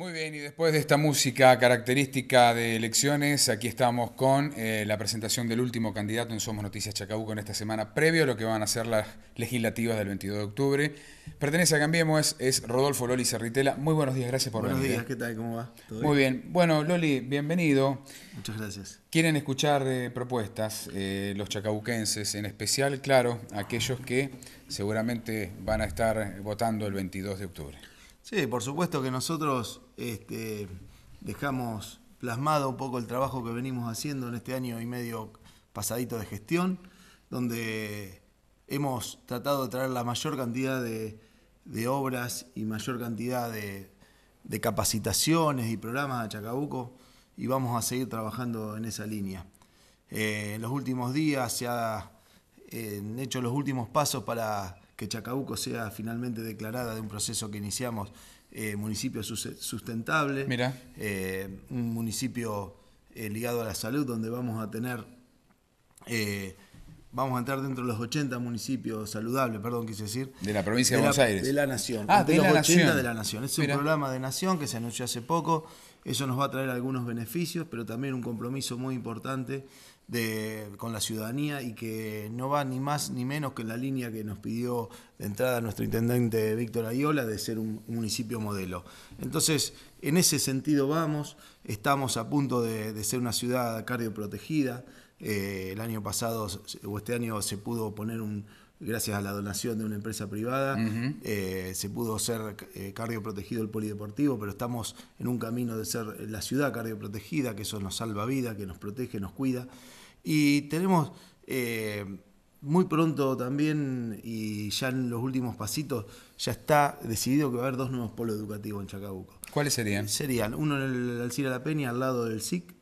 Muy bien, y después de esta música característica de elecciones, aquí estamos con eh, la presentación del último candidato en Somos Noticias Chacabuco en esta semana, previo a lo que van a ser las legislativas del 22 de octubre. Pertenece a Cambiemos, es Rodolfo Loli Cerritela. Muy buenos días, gracias por venir. Buenos días, ¿eh? ¿qué tal? ¿Cómo va? Muy bien? Bueno, Loli, bienvenido. Muchas gracias. Quieren escuchar eh, propuestas los chacabuquenses, en especial, claro, aquellos que seguramente van a estar votando el 22 de octubre. Sí, por supuesto que nosotros este, dejamos plasmado un poco el trabajo que venimos haciendo en este año y medio pasadito de gestión, donde hemos tratado de traer la mayor cantidad de, obras y mayor cantidad de, capacitaciones y programas a Chacabuco y vamos a seguir trabajando en esa línea. Eh, en los últimos días se han eh, hecho los últimos pasos para que Chacabuco sea finalmente declarada de un proceso que iniciamos eh, municipio sustentable, Mira. Eh, un municipio eh, ligado a la salud donde vamos a tener, vamos a entrar dentro de los 80 municipios saludables, perdón, quise decir. De la provincia de, Buenos Aires. De la nación, ah, de, la 80 de la nación. Es un programa de nación que se anunció hace poco, eso nos va a traer algunos beneficios, pero también un compromiso muy importante con la ciudadanía y que no va ni más ni menos que en la línea que nos pidió de entrada nuestro intendente Víctor Ayola de ser un, municipio modelo. Entonces, en ese sentido vamos, estamos a punto de, ser una ciudad cardioprotegida. Eh, el año pasado o este año se pudo poner un, gracias a la donación de una empresa privada, eh, se pudo ser eh, cardioprotegido el polideportivo, pero estamos en un camino de ser la ciudad cardioprotegida, que eso nos salva vida, que nos protege, nos cuida. Y tenemos eh, muy pronto también, y ya en los últimos pasitos, ya está decidido que va a haber dos nuevos polos educativos en Chacabuco. ¿Cuáles serían? Serían uno en el Alcira La Peña, al lado del SIC,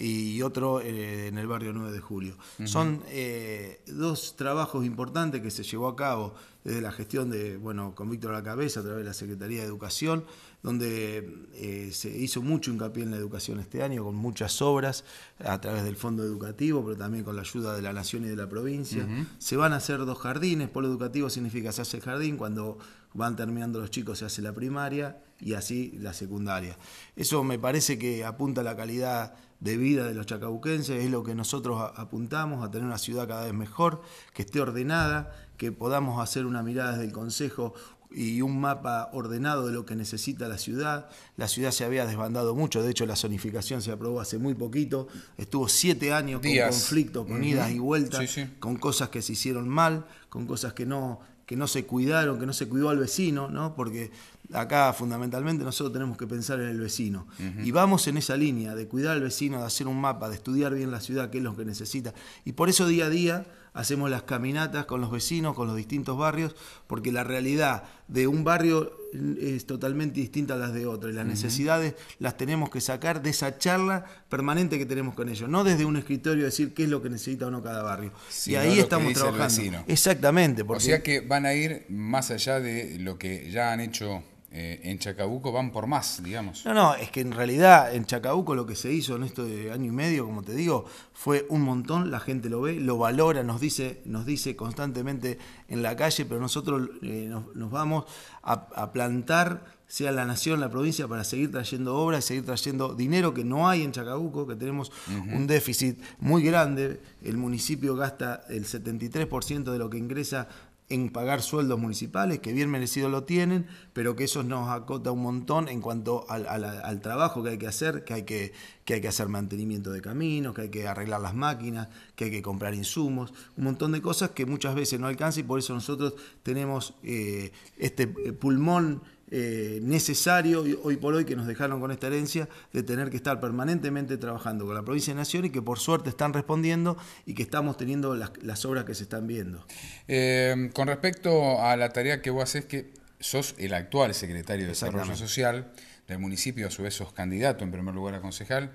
y otro eh, en el barrio 9 de Julio. Son eh, dos trabajos importantes que se llevó a cabo desde la gestión de, bueno, con Víctor a la cabeza, a través de la Secretaría de Educación, donde eh, se hizo mucho hincapié en la educación este año, con muchas obras a través del Fondo Educativo, pero también con la ayuda de la Nación y de la provincia. Se van a hacer dos jardines, polo educativo significa se hace jardín, cuando van terminando los chicos, se hace la primaria y así la secundaria. Eso me parece que apunta a la calidad de vida de los chacabuquenses, es lo que nosotros apuntamos, a tener una ciudad cada vez mejor, que esté ordenada, que podamos hacer una mirada desde el Consejo y un mapa ordenado de lo que necesita la ciudad. La ciudad se había desbandado mucho, de hecho la zonificación se aprobó hace muy poquito, estuvo siete años con conflicto, con idas y vueltas, con cosas que se hicieron mal, con cosas que no que no se cuidaron, que no se cuidó al vecino, ¿no? Porque acá fundamentalmente nosotros tenemos que pensar en el vecino. Y vamos en esa línea de cuidar al vecino, de hacer un mapa, de estudiar bien la ciudad, qué es lo que necesita. Y por eso día a día hacemos las caminatas con los vecinos, con los distintos barrios, porque la realidad de un barrio es totalmente distinta a las de otro y las necesidades las tenemos que sacar de esa charla permanente que tenemos con ellos, no desde un escritorio decir qué es lo que necesita uno cada barrio. y ahí estamos trabajando. Exactamente. O sea que van a ir más allá de lo que ya han hecho eh, en Chacabuco van por más, digamos. No, no, es que en realidad en Chacabuco lo que se hizo en este de año y medio, como te digo, fue un montón, la gente lo ve, lo valora, nos dice, nos dice constantemente en la calle, pero nosotros eh, nos, vamos a, plantar sea la nación, la provincia, para seguir trayendo obras, seguir trayendo dinero que no hay en Chacabuco, que tenemos un déficit muy grande. El municipio gasta el 73% de lo que ingresa en pagar sueldos municipales, que bien merecido lo tienen, pero que eso nos acota un montón en cuanto al, trabajo que hay que hacer, que hay que, hay que hacer mantenimiento de caminos, que hay que arreglar las máquinas, que hay que comprar insumos, un montón de cosas que muchas veces no alcanza y por eso nosotros tenemos eh, este eh, pulmón eh, necesario hoy por hoy que nos dejaron con esta herencia de tener que estar permanentemente trabajando con la provincia de Nación y que por suerte están respondiendo y que estamos teniendo las, obras que se están viendo. Eh, con respecto a la tarea que vos haces, que sos el actual secretario de Desarrollo Social del municipio, a su vez sos candidato en primer lugar a concejal.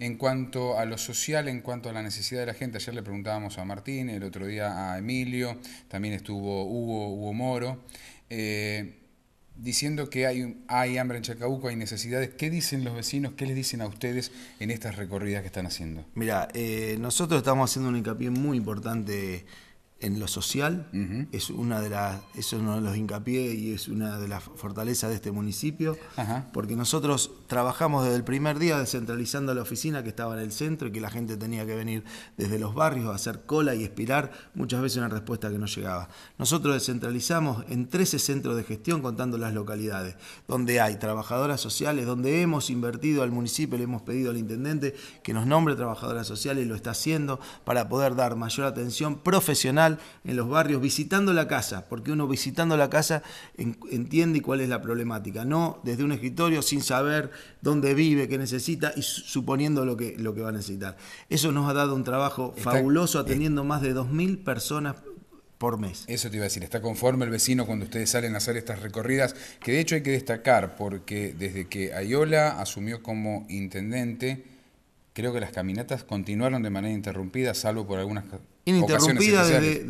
En cuanto a lo social, en cuanto a la necesidad de la gente, ayer le preguntábamos a Martín, el otro día a Emilio, también estuvo Hugo, Hugo Moro. Eh, diciendo que hay, hay hambre en Chacabuco, hay necesidades. ¿Qué dicen los vecinos? ¿Qué les dicen a ustedes en estas recorridas que están haciendo? Mira, eh, nosotros estamos haciendo un hincapié muy importante en lo social. es, una de las, es uno de los hincapié y es una de las fortalezas de este municipio, porque nosotros trabajamos desde el primer día descentralizando la oficina que estaba en el centro y que la gente tenía que venir desde los barrios a hacer cola y expirar, muchas veces una respuesta que no llegaba. Nosotros descentralizamos en 13 centros de gestión contando las localidades, donde hay trabajadoras sociales, donde hemos invertido al municipio, le hemos pedido al intendente que nos nombre trabajadoras sociales y lo está haciendo para poder dar mayor atención profesional en los barrios, visitando la casa, porque uno visitando la casa entiende cuál es la problemática, no desde un escritorio sin saber dónde vive, qué necesita y suponiendo lo que, lo que va a necesitar. Eso nos ha dado un trabajo fabuloso eh, atendiendo más de 2.000 personas por mes. Eso te iba a decir, está conforme el vecino cuando ustedes salen a hacer estas recorridas, que de hecho hay que destacar porque desde que Ayola asumió como intendente, creo que las caminatas continuaron de manera interrumpida, salvo por algunas Ininterrumpida desde,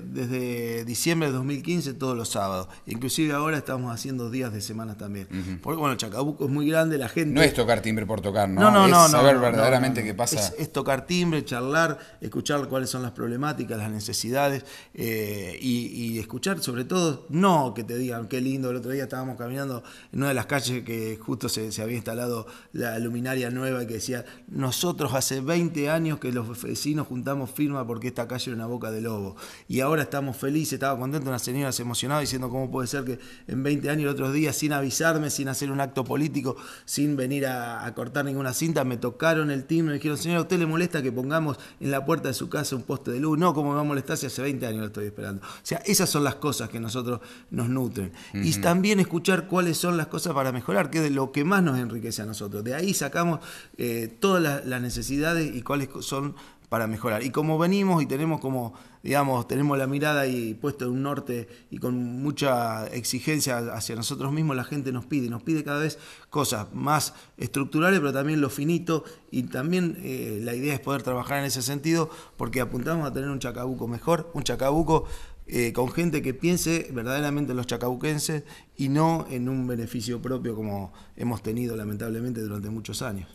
desde, diciembre de 2015 todos los sábados. Inclusive ahora estamos haciendo días de semana también. Porque bueno, Chacabuco es muy grande, la gente... No es tocar timbre por tocar, ¿no? No, no, no, saber verdaderamente qué pasa. Es, tocar timbre, charlar, escuchar cuáles son las problemáticas, las necesidades eh, y, escuchar sobre todo, no que te digan qué lindo, el otro día estábamos caminando en una de las calles que justo se, se había instalado la luminaria nueva y que decía, nosotros hace 20 años que los vecinos juntamos firma por porque esta calle era una boca de lobo. Y ahora estamos felices, estaba contento, una señora se emocionaba diciendo cómo puede ser que en 20 años, el otros días sin avisarme, sin hacer un acto político, sin venir a, cortar ninguna cinta, me tocaron el timbre me dijeron, señora, ¿a usted le molesta que pongamos en la puerta de su casa un poste de luz? No, ¿cómo me va a molestar si hace 20 años lo estoy esperando? O sea, esas son las cosas que nosotros nos nutren. Y también escuchar cuáles son las cosas para mejorar, que es lo que más nos enriquece a nosotros. De ahí sacamos eh, todas las necesidades y cuáles son para mejorar. Y como venimos y tenemos como, digamos, tenemos la mirada y puesto en un norte y con mucha exigencia hacia nosotros mismos, la gente nos pide, nos pide cada vez cosas más estructurales, pero también lo finito. Y también eh, la idea es poder trabajar en ese sentido, porque apuntamos a tener un chacabuco mejor, un chacabuco eh, con gente que piense verdaderamente en los chacabuquenses y no en un beneficio propio como hemos tenido lamentablemente durante muchos años.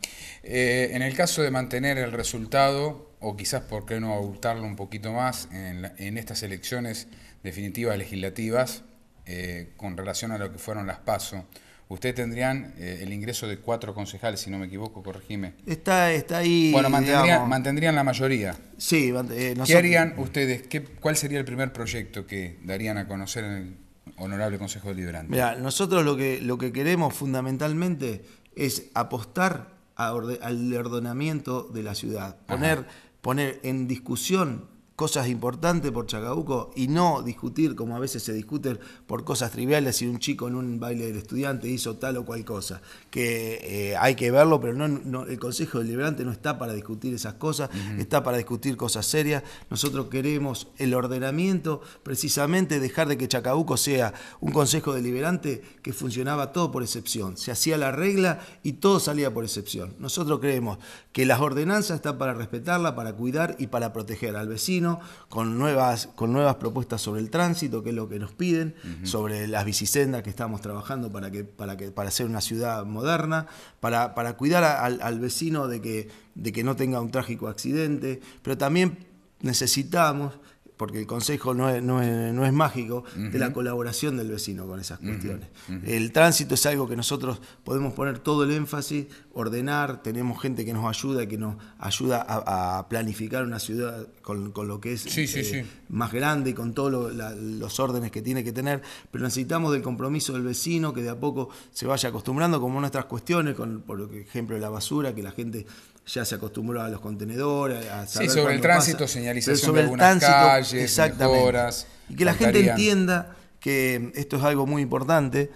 Eh, en el caso de mantener el resultado, o quizás por qué no abultarlo un poquito más en, estas elecciones definitivas legislativas, eh, con relación a lo que fueron las PASO, Ustedes tendrían eh, el ingreso de cuatro concejales, si no me equivoco, corregime. Está, está ahí. Bueno, mantendrían, mantendrían la mayoría. Sí, eh, nosotros... ¿Qué harían ustedes? ¿Qué, ¿Cuál sería el primer proyecto que darían a conocer en el Honorable Consejo Deliberante? Mira, nosotros lo que, lo que queremos fundamentalmente es apostar al ordenamiento de la ciudad, poner, poner en discusión cosas importantes por Chacabuco y no discutir como a veces se discute por cosas triviales si un chico en un baile del estudiante hizo tal o cual cosa, que eh, hay que verlo, pero no, el Consejo Deliberante no está para discutir esas cosas, está para discutir cosas serias. Nosotros queremos el ordenamiento, precisamente dejar de que Chacabuco sea un Consejo Deliberante que funcionaba todo por excepción, se hacía la regla y todo salía por excepción. Nosotros creemos que las ordenanzas están para respetarla, para cuidar y para proteger al vecino con nuevas, con nuevas propuestas sobre el tránsito, que es lo que nos piden, sobre las bicisendas que estamos trabajando para, que, para, que, para ser una ciudad moderna, para, para cuidar al, al, vecino de que, de que no tenga un trágico accidente, pero también necesitamos porque el consejo no es, mágico, de la colaboración del vecino con esas cuestiones. El tránsito es algo que nosotros podemos poner todo el énfasis, ordenar, tenemos gente que nos ayuda, que nos ayuda a, planificar una ciudad con, lo que es eh, más grande y con todos los órdenes que tiene que tener, pero necesitamos del compromiso del vecino que de a poco se vaya acostumbrando, como nuestras cuestiones, por ejemplo la basura, que la gente ya se acostumbró a los contenedores, a saber Sí, sobre el tránsito, señalización sobre de algunas el tránsito, calles, exactamente. Y que la gente entienda que mm, esto es algo muy importante.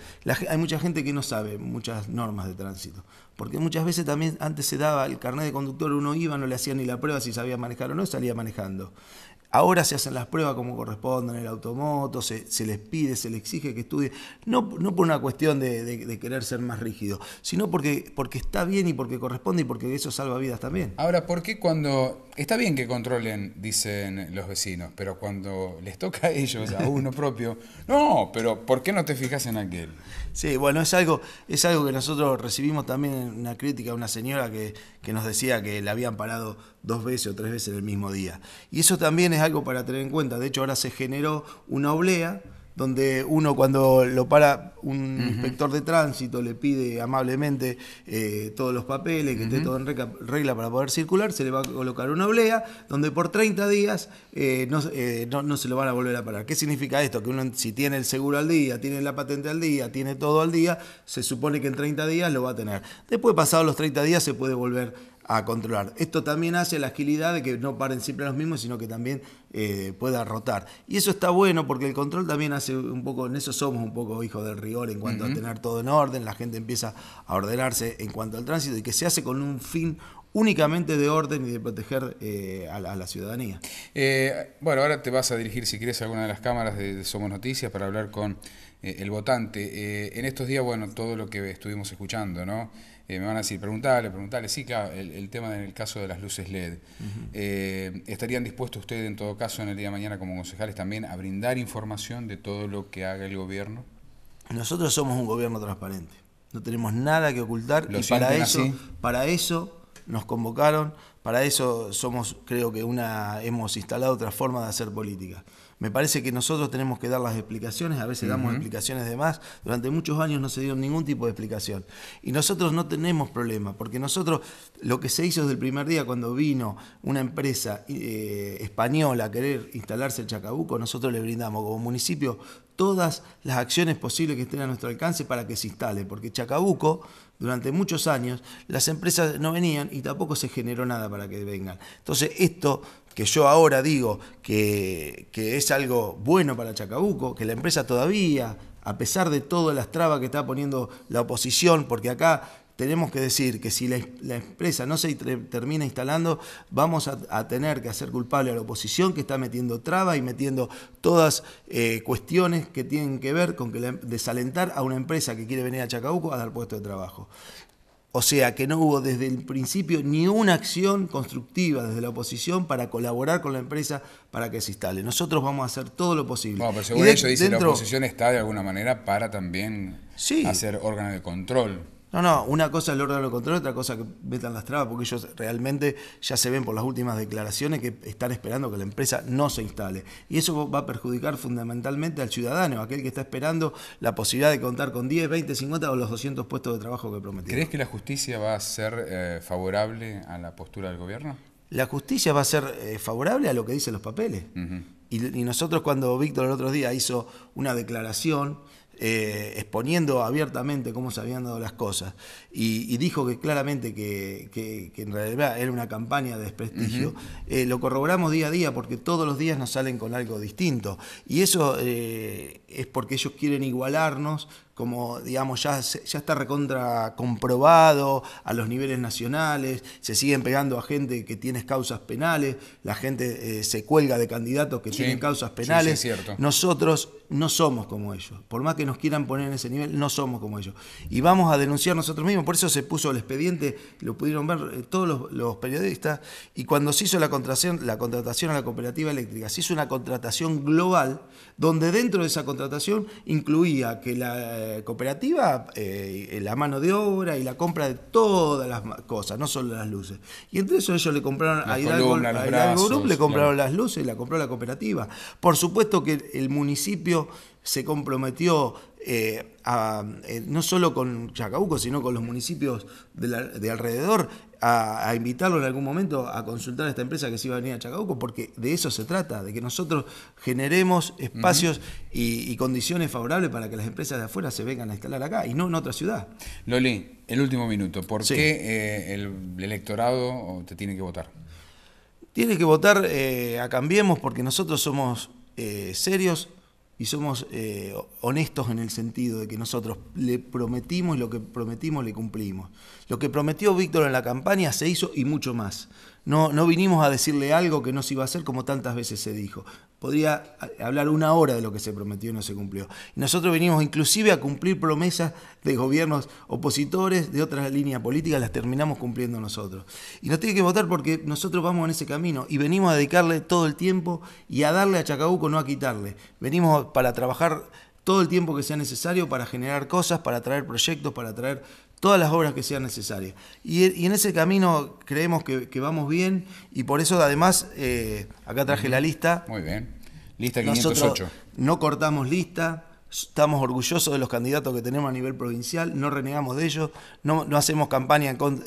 hay mucha gente que no sabe muchas normas de tránsito. Porque muchas veces también antes se daba el carnet de conductor, uno iba, no le hacía ni la prueba si sabía manejar o no, salía manejando. Ahora se hacen las pruebas como corresponden en el automoto, se, les pide, se les exige que estudien, no, por una cuestión de, querer ser más rígido, sino porque, porque está bien y porque corresponde y porque eso salva vidas también. Ahora, ¿por qué cuando... Está bien que controlen, dicen los vecinos, pero cuando les toca a ellos, a uno propio, no, pero ¿por qué no te fijas en aquel? Sí, bueno, es algo, es algo que nosotros recibimos también en una crítica de una señora que, que nos decía que la habían parado dos veces o tres veces en el mismo día. Y eso también algo para tener en cuenta. De hecho, ahora se generó una oblea donde uno cuando lo para un inspector de tránsito le pide amablemente eh, todos los papeles, que esté todo en regla para poder circular, se le va a colocar una oblea donde por 30 días eh, eh, no, no, se lo van a volver a parar. ¿Qué significa esto? Que uno si tiene el seguro al día, tiene la patente al día, tiene todo al día, se supone que en 30 días lo va a tener. Después pasados los 30 días se puede volver a controlar. Esto también hace la agilidad de que no paren siempre los mismos, sino que también eh, pueda rotar. Y eso está bueno porque el control también hace un poco, en eso somos un poco hijos del rigor en cuanto a tener todo en orden, la gente empieza a ordenarse en cuanto al tránsito y que se hace con un fin únicamente de orden y de proteger eh, a, la, ciudadanía. Eh, bueno, ahora te vas a dirigir, si quieres, a alguna de las cámaras de, Somos Noticias para hablar con eh, el votante. en estos días, bueno, todo lo que estuvimos escuchando, ¿no? me van a decir, preguntale, preguntale. Sí, claro, el, tema del caso de las luces LED. ¿Estarían dispuestos ustedes, en todo caso, en el día de mañana como concejales también a brindar información de todo lo que haga el gobierno? Nosotros somos un gobierno transparente. No tenemos nada que ocultar y para eso, para eso nos convocaron. Para eso somos, creo que una, hemos instalado otra forma de hacer política. Me parece que nosotros tenemos que dar las explicaciones, a veces damos explicaciones de más, durante muchos años no se dio ningún tipo de explicación. Y nosotros no tenemos problema, porque nosotros lo que se hizo desde el primer día cuando vino una empresa eh, española a querer instalarse en Chacabuco, nosotros le brindamos como municipio todas las acciones posibles que estén a nuestro alcance para que se instale, porque Chacabuco durante muchos años las empresas no venían y tampoco se generó nada para que vengan. Entonces esto que yo ahora digo que, que es algo bueno para Chacabuco, que la empresa todavía, a pesar de todas las trabas que está poniendo la oposición, porque acá tenemos que decir que si la, empresa no se termina instalando, vamos a, tener que hacer culpable a la oposición que está metiendo traba y metiendo todas eh, cuestiones que tienen que ver con que desalentar a una empresa que quiere venir a Chacabuco a dar puesto de trabajo. O sea que no hubo desde el principio ni una acción constructiva desde la oposición para colaborar con la empresa para que se instale. Nosotros vamos a hacer todo lo posible. No, pero según ellos dicen, la oposición está de alguna manera para también hacer órgano de control. No, no, una cosa es el órgano control, otra cosa que metan las trabas, porque ellos realmente ya se ven por las últimas declaraciones que están esperando que la empresa no se instale. Y eso va a perjudicar fundamentalmente al ciudadano, aquel que está esperando la posibilidad de contar con 10, 20, 50 o los 200 puestos de trabajo que prometió. ¿Crees que la justicia va a ser eh, favorable a la postura del gobierno? La justicia va a ser eh, favorable a lo que dicen los papeles. y nosotros cuando Víctor el otro día hizo una declaración eh, exponiendo abiertamente cómo se habían dado las cosas, y, dijo que claramente que, en realidad era una campaña de desprestigio, eh, lo corroboramos día a día porque todos los días nos salen con algo distinto. Y eso eh, es porque ellos quieren igualarnos como digamos ya, ya está recontra comprobado a los niveles nacionales, se siguen pegando a gente que tiene causas penales, la gente se cuelga de candidatos que tienen causas penales. Nosotros no somos como ellos. Por más que nos quieran poner en ese nivel, no somos como ellos. Y vamos a denunciar nosotros mismos. Por eso se puso el expediente, lo pudieron ver eh, todos los, periodistas. Y cuando se hizo la contratación, la contratación a la cooperativa eléctrica, se hizo una contratación global, donde dentro de esa contratación incluía que la eh, cooperativa, eh, la mano de obra y la compra de todas las cosas, no solo las luces. Y entre eso ellos le compraron a Hidalgo, le compraron las luces y la compró la cooperativa. Por supuesto que el municipio se comprometió eh, eh, no solo con Chacabuco, sino con los municipios de, alrededor, a, invitarlo en algún momento a consultar a esta empresa que se iba a venir a Chacabuco, porque de eso se trata, de que nosotros generemos espacios y, condiciones favorables para que las empresas de afuera se vengan a instalar acá y no en otra ciudad. Loli, el último minuto, ¿por qué eh, el electorado te tiene que votar? Tiene que votar a Cambiemos porque nosotros somos serios, y somos eh, honestos en el sentido de que nosotros le prometimos y lo que prometimos le cumplimos. Lo que prometió Víctor en la campaña se hizo y mucho más. No, no vinimos a decirle algo que no se iba a hacer como tantas veces se dijo. Podría hablar una hora de lo que se prometió y no se cumplió. Nosotros venimos inclusive a cumplir promesas de gobiernos opositores, de otras líneas políticas, las terminamos cumpliendo nosotros. Y nos tiene que votar porque nosotros vamos en ese camino y venimos a dedicarle todo el tiempo y a darle a Chacabuco, no a quitarle. Venimos para trabajar todo el tiempo que sea necesario para generar cosas, para traer proyectos, para traer todas las obras que sean necesarias. Y, en ese camino creemos que, vamos bien y por eso además eh, acá traje la lista. Muy bien, lista 508. no cortamos lista. Estamos orgullosos de los candidatos que tenemos a nivel provincial, no renegamos de ellos, no, no hacemos campaña en, contra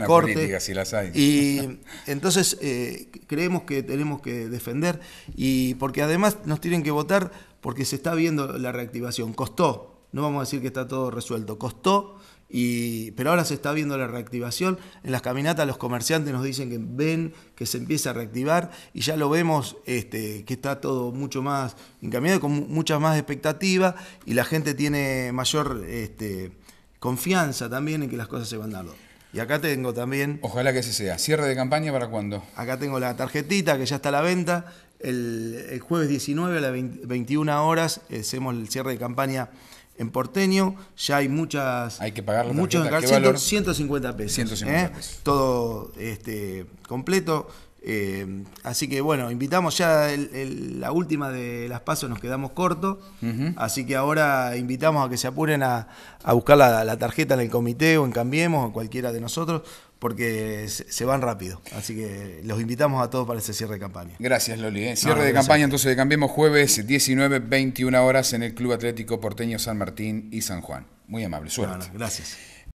de corte. Política, las Y entonces eh, creemos que tenemos que defender, y porque además nos tienen que votar porque se está viendo la reactivación. Costó, no vamos a decir que está todo resuelto, costó, y, pero ahora se está viendo la reactivación. En las caminatas los comerciantes nos dicen que ven que se empieza a reactivar y ya lo vemos este, que está todo mucho más encaminado, con muchas más expectativas y la gente tiene mayor este, confianza también en que las cosas se van dando. Y acá tengo también... Ojalá que ese sea. Cierre de campaña para cuándo? Acá tengo la tarjetita que ya está a la venta. El, jueves 19 a las 21 horas eh, hacemos el cierre de campaña en porteño ya hay muchas. Hay que pagar muchos 150 ¿eh? pesos. Todo este, completo. Eh, así que bueno, invitamos ya la última de las pasos, nos quedamos cortos. Así que ahora invitamos a que se apuren a, buscar la, la, tarjeta en el comité o en Cambiemos o cualquiera de nosotros porque se van rápido. Así que los invitamos a todos para ese cierre de campaña. Gracias, Loli. ¿eh? Cierre de campaña, entonces, le Cambiemos jueves 19, 21 horas en el Club Atlético Porteño San Martín y San Juan. Muy amable, suerte. gracias.